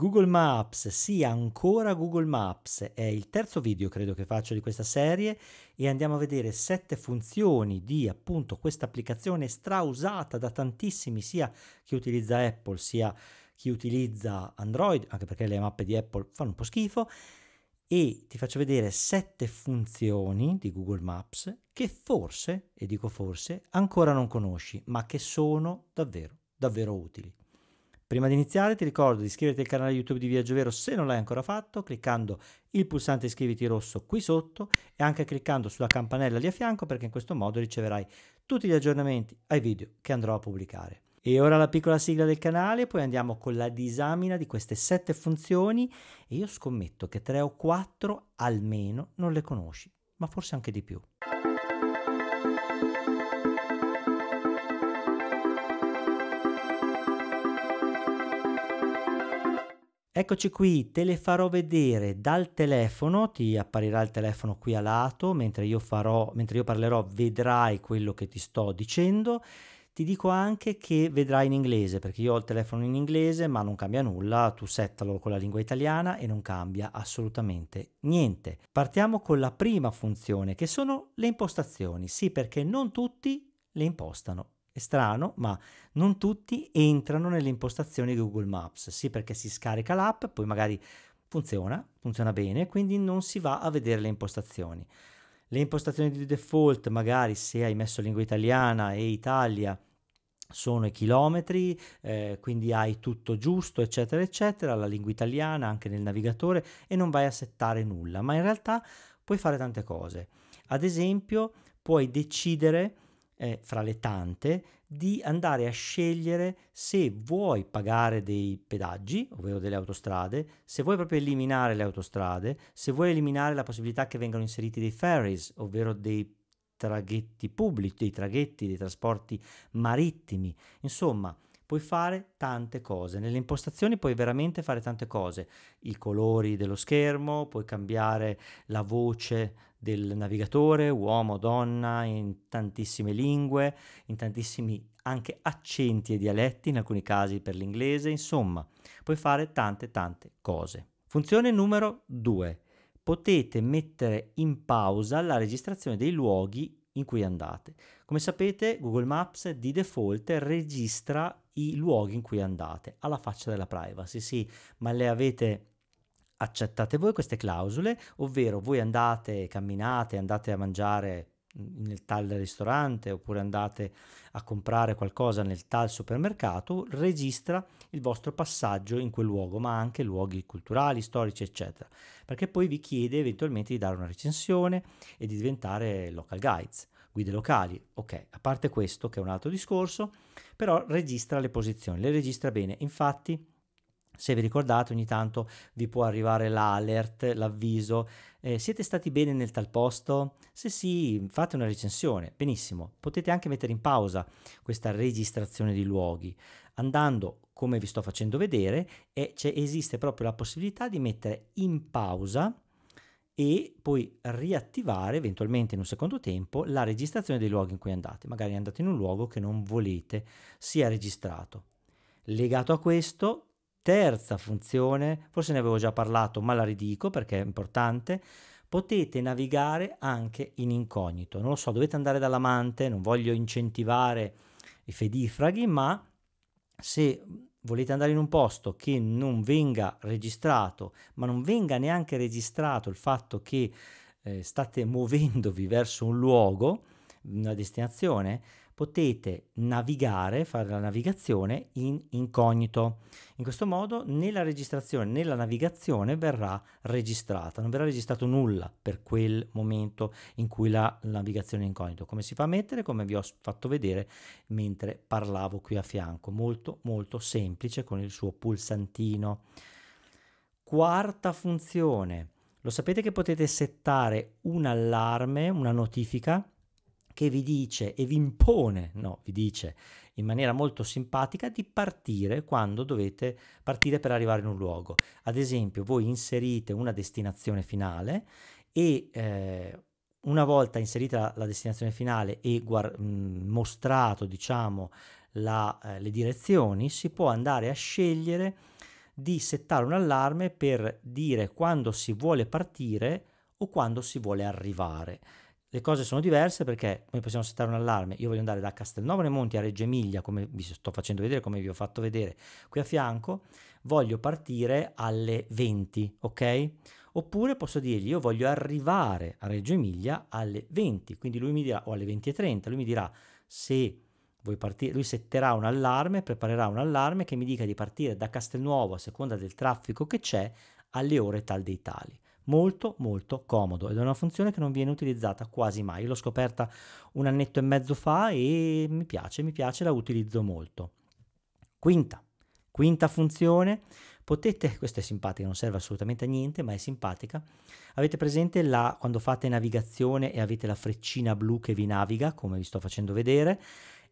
Google Maps sì, ancora Google Maps. È il terzo video credo che faccio di questa serie e andiamo a vedere sette funzioni di appunto questa applicazione strausata da tantissimi sia chi utilizza Apple sia chi utilizza Android, anche perché le mappe di Apple fanno un po' schifo e ti faccio vedere sette funzioni di Google Maps che forse, e dico forse, ancora non conosci, ma che sono davvero davvero utili. Prima di iniziare ti ricordo di iscriverti al canale YouTube di Viaggio Vero se non l'hai ancora fatto, cliccando il pulsante iscriviti rosso qui sotto e anche cliccando sulla campanella lì a fianco perché in questo modo riceverai tutti gli aggiornamenti ai video che andrò a pubblicare. E ora la piccola sigla del canale, poi andiamo con la disamina di queste sette funzioni e io scommetto che tre o quattro almeno non le conosci, ma forse anche di più. Eccoci qui, te le farò vedere dal telefono, ti apparirà il telefono qui a lato, mentre io, farò, mentre io parlerò vedrai quello che ti sto dicendo. Ti dico anche che vedrai in inglese, perché io ho il telefono in inglese, ma non cambia nulla, tu settalo con la lingua italiana e non cambia assolutamente niente. Partiamo con la prima funzione, che sono le impostazioni. Sì, perché non tutti le impostano è strano, ma non tutti entrano nelle impostazioni Google Maps, sì perché si scarica l'app, poi magari funziona, funziona bene, quindi non si va a vedere le impostazioni. Le impostazioni di default, magari se hai messo lingua italiana e Italia, sono i chilometri, eh, quindi hai tutto giusto, eccetera, eccetera, la lingua italiana anche nel navigatore e non vai a settare nulla, ma in realtà puoi fare tante cose. Ad esempio, puoi decidere eh, fra le tante, di andare a scegliere se vuoi pagare dei pedaggi, ovvero delle autostrade, se vuoi proprio eliminare le autostrade, se vuoi eliminare la possibilità che vengano inseriti dei ferries, ovvero dei traghetti pubblici, dei traghetti, dei trasporti marittimi. Insomma, puoi fare tante cose. Nelle impostazioni puoi veramente fare tante cose. I colori dello schermo, puoi cambiare la voce del navigatore, uomo, donna, in tantissime lingue, in tantissimi anche accenti e dialetti, in alcuni casi per l'inglese, insomma, puoi fare tante tante cose. Funzione numero 2. Potete mettere in pausa la registrazione dei luoghi in cui andate. Come sapete, Google Maps di default registra i luoghi in cui andate alla faccia della privacy, sì, ma le avete accettate voi queste clausole, ovvero voi andate, camminate, andate a mangiare nel tal ristorante oppure andate a comprare qualcosa nel tal supermercato, registra il vostro passaggio in quel luogo, ma anche luoghi culturali, storici, eccetera, perché poi vi chiede eventualmente di dare una recensione e di diventare local guides, guide locali. Ok, a parte questo che è un altro discorso, però registra le posizioni, le registra bene. Infatti se vi ricordate, ogni tanto vi può arrivare l'alert, l'avviso. Eh, siete stati bene nel tal posto? Se sì, fate una recensione. Benissimo. Potete anche mettere in pausa questa registrazione di luoghi andando come vi sto facendo vedere e esiste proprio la possibilità di mettere in pausa e poi riattivare eventualmente in un secondo tempo la registrazione dei luoghi in cui andate. Magari andate in un luogo che non volete sia registrato. Legato a questo, Terza funzione, forse ne avevo già parlato, ma la ridico perché è importante. Potete navigare anche in incognito. Non lo so, dovete andare dall'amante, non voglio incentivare i fedifraghi, ma se volete andare in un posto che non venga registrato, ma non venga neanche registrato il fatto che eh, state muovendovi verso un luogo, una destinazione, potete navigare, fare la navigazione in incognito. In questo modo né la registrazione né la navigazione verrà registrata, non verrà registrato nulla per quel momento in cui la navigazione è incognito. Come si fa a mettere? Come vi ho fatto vedere mentre parlavo qui a fianco, molto molto semplice con il suo pulsantino. Quarta funzione, lo sapete che potete settare un allarme, una notifica che vi dice e vi impone, no, vi dice in maniera molto simpatica di partire quando dovete partire per arrivare in un luogo. Ad esempio, voi inserite una destinazione finale e eh, una volta inserita la, destinazione finale e guard- mm, mostrato, diciamo, la, eh, le direzioni, si può andare a scegliere di settare un allarme per dire quando si vuole partire o quando si vuole arrivare le cose sono diverse perché noi possiamo settare un allarme. Io voglio andare da Castelnuovo nei Monti a Reggio Emilia, come vi sto facendo vedere, come vi ho fatto vedere qui a fianco. Voglio partire alle 20, ok? Oppure posso dirgli io voglio arrivare a Reggio Emilia alle 20, quindi lui mi dirà, o alle 20.30, lui mi dirà se vuoi partire, lui setterà un allarme, preparerà un allarme che mi dica di partire da Castelnuovo a seconda del traffico che c'è alle ore tal dei tali molto molto comodo ed è una funzione che non viene utilizzata quasi mai. Io l'ho scoperta un annetto e mezzo fa e mi piace, mi piace, la utilizzo molto. Quinta, quinta funzione, potete, questa è simpatica, non serve assolutamente a niente, ma è simpatica. Avete presente la, quando fate navigazione e avete la freccina blu che vi naviga, come vi sto facendo vedere,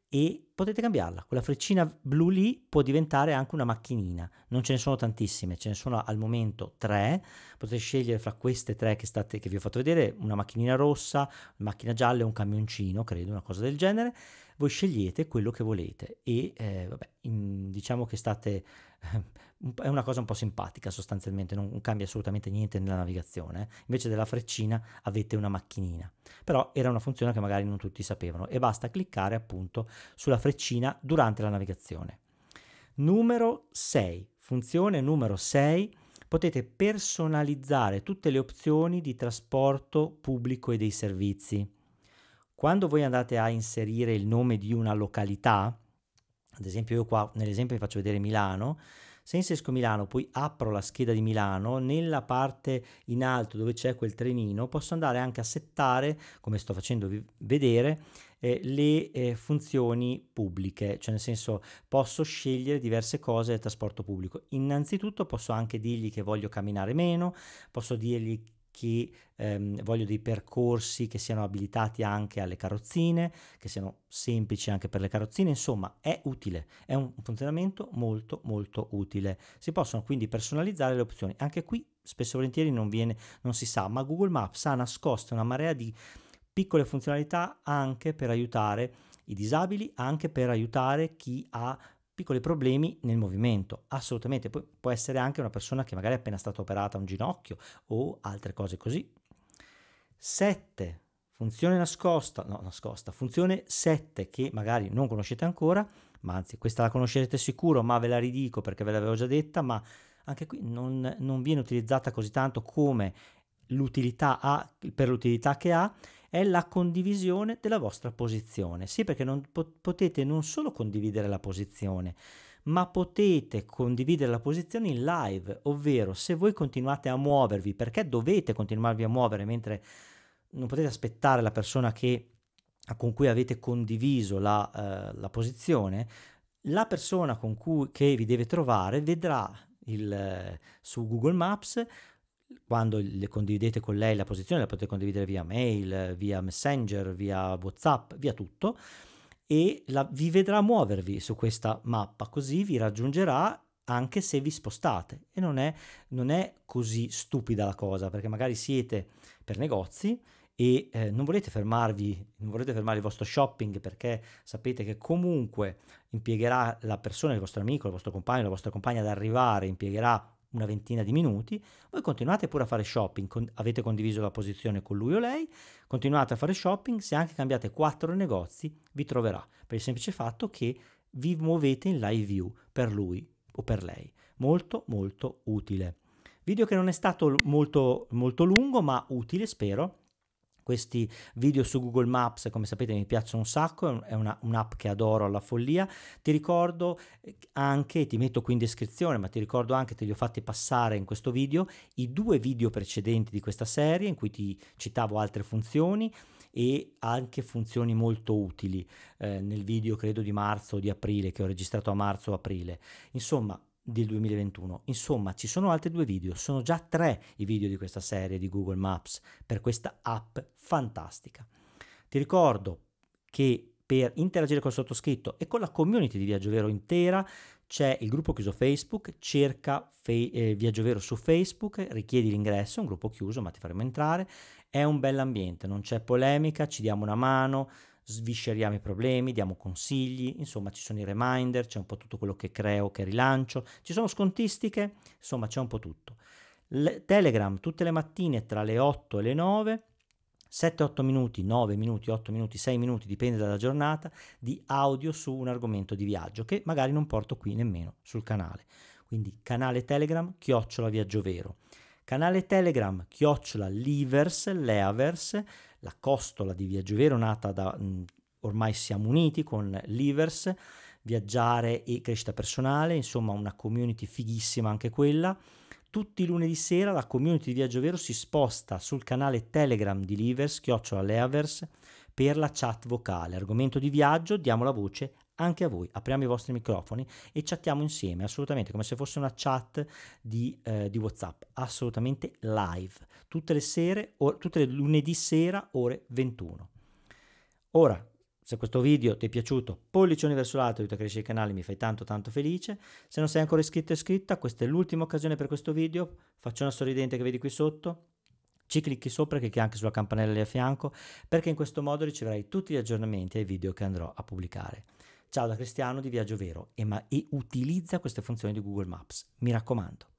e potete cambiarla. Quella freccina blu lì può diventare anche una macchinina. Non ce ne sono tantissime, ce ne sono al momento tre. Potete scegliere fra queste tre che, state, che vi ho fatto vedere una macchinina rossa, una macchina gialla e un camioncino, credo, una cosa del genere voi scegliete quello che volete e eh, vabbè, in, diciamo che state, è una cosa un po' simpatica sostanzialmente, non cambia assolutamente niente nella navigazione, eh. invece della freccina avete una macchinina, però era una funzione che magari non tutti sapevano e basta cliccare appunto sulla freccina durante la navigazione. Numero 6, funzione numero 6 potete personalizzare tutte le opzioni di trasporto pubblico e dei servizi. Quando voi andate a inserire il nome di una località, ad esempio io qua nell'esempio vi faccio vedere Milano, se inserisco Milano, poi apro la scheda di Milano, nella parte in alto dove c'è quel trenino posso andare anche a settare, come sto facendo vedere, eh, le eh, funzioni pubbliche, cioè nel senso posso scegliere diverse cose del trasporto pubblico. Innanzitutto posso anche dirgli che voglio camminare meno, posso dirgli che ehm, voglio dei percorsi che siano abilitati anche alle carrozzine, che siano semplici anche per le carrozzine, insomma è utile, è un funzionamento molto molto utile. Si possono quindi personalizzare le opzioni, anche qui spesso e volentieri non, viene, non si sa, ma Google Maps ha nascosto una marea di piccole funzionalità anche per aiutare i disabili, anche per aiutare chi ha piccoli problemi nel movimento, assolutamente. Pu- può essere anche una persona che magari è appena stata operata un ginocchio o altre cose così. 7. Funzione nascosta, no nascosta, funzione 7 che magari non conoscete ancora, ma anzi questa la conoscerete sicuro, ma ve la ridico perché ve l'avevo già detta, ma anche qui non, non viene utilizzata così tanto come l'utilità ha, per l'utilità che ha, è la condivisione della vostra posizione. Sì, perché non po- potete non solo condividere la posizione, ma potete condividere la posizione in live, ovvero se voi continuate a muovervi, perché dovete continuarvi a muovere mentre non potete aspettare la persona che, con cui avete condiviso la, uh, la posizione, la persona con cui, che vi deve trovare vedrà il, uh, su Google Maps quando le condividete con lei la posizione la potete condividere via mail, via messenger, via whatsapp, via tutto e la, vi vedrà muovervi su questa mappa così vi raggiungerà anche se vi spostate e non è, non è così stupida la cosa perché magari siete per negozi e eh, non volete fermarvi, non volete fermare il vostro shopping perché sapete che comunque impiegherà la persona, il vostro amico, il vostro compagno, la vostra compagna ad arrivare, impiegherà una ventina di minuti, voi continuate pure a fare shopping, con, avete condiviso la posizione con lui o lei, continuate a fare shopping, se anche cambiate quattro negozi vi troverà, per il semplice fatto che vi muovete in live view per lui o per lei, molto molto utile. Video che non è stato molto, molto lungo ma utile spero questi video su Google Maps, come sapete mi piacciono un sacco, è una, un'app che adoro alla follia. Ti ricordo eh, anche, ti metto qui in descrizione, ma ti ricordo anche, te li ho fatti passare in questo video, i due video precedenti di questa serie in cui ti citavo altre funzioni e anche funzioni molto utili eh, nel video credo di marzo o di aprile che ho registrato a marzo-aprile. o Insomma, del 2021. Insomma, ci sono altri due video, sono già tre i video di questa serie di Google Maps per questa app fantastica. Ti ricordo che per interagire col sottoscritto e con la community di Viaggio Vero intera c'è il gruppo chiuso Facebook, cerca fe- eh, Viaggio Vero su Facebook, richiedi l'ingresso, è un gruppo chiuso ma ti faremo entrare, è un bell'ambiente, non c'è polemica, ci diamo una mano, svisceriamo i problemi, diamo consigli, insomma ci sono i reminder, c'è un po' tutto quello che creo, che rilancio, ci sono scontistiche, insomma c'è un po' tutto. Le, Telegram tutte le mattine tra le 8 e le 9 7-8 minuti, 9 minuti, 8 minuti, 6 minuti, dipende dalla giornata, di audio su un argomento di viaggio che magari non porto qui nemmeno sul canale. Quindi canale Telegram, chiocciola Viaggio Vero. Canale Telegram, chiocciola Livers, Leavers, la costola di Viaggio Vero nata da mh, ormai siamo uniti con Livers, Viaggiare e Crescita Personale, insomma una community fighissima anche quella. Tutti i lunedì sera la community di Viaggio Vero si sposta sul canale Telegram di Livers, chiocciola Leavers, per la chat vocale. Argomento di viaggio, diamo la voce anche a voi. Apriamo i vostri microfoni e chattiamo insieme, assolutamente come se fosse una chat di, eh, di WhatsApp, assolutamente live, tutte le sere, o, tutte le lunedì sera, ore 21. Ora, se questo video ti è piaciuto, pollicioni verso l'alto, aiuta a crescere il canale, mi fai tanto tanto felice. Se non sei ancora iscritto o iscritta, questa è l'ultima occasione per questo video, faccio una sorridente che vedi qui sotto, ci clicchi sopra e clicchi anche sulla campanella lì a fianco perché in questo modo riceverai tutti gli aggiornamenti ai video che andrò a pubblicare. Ciao da Cristiano di Viaggio Vero e, ma, e utilizza queste funzioni di Google Maps, mi raccomando.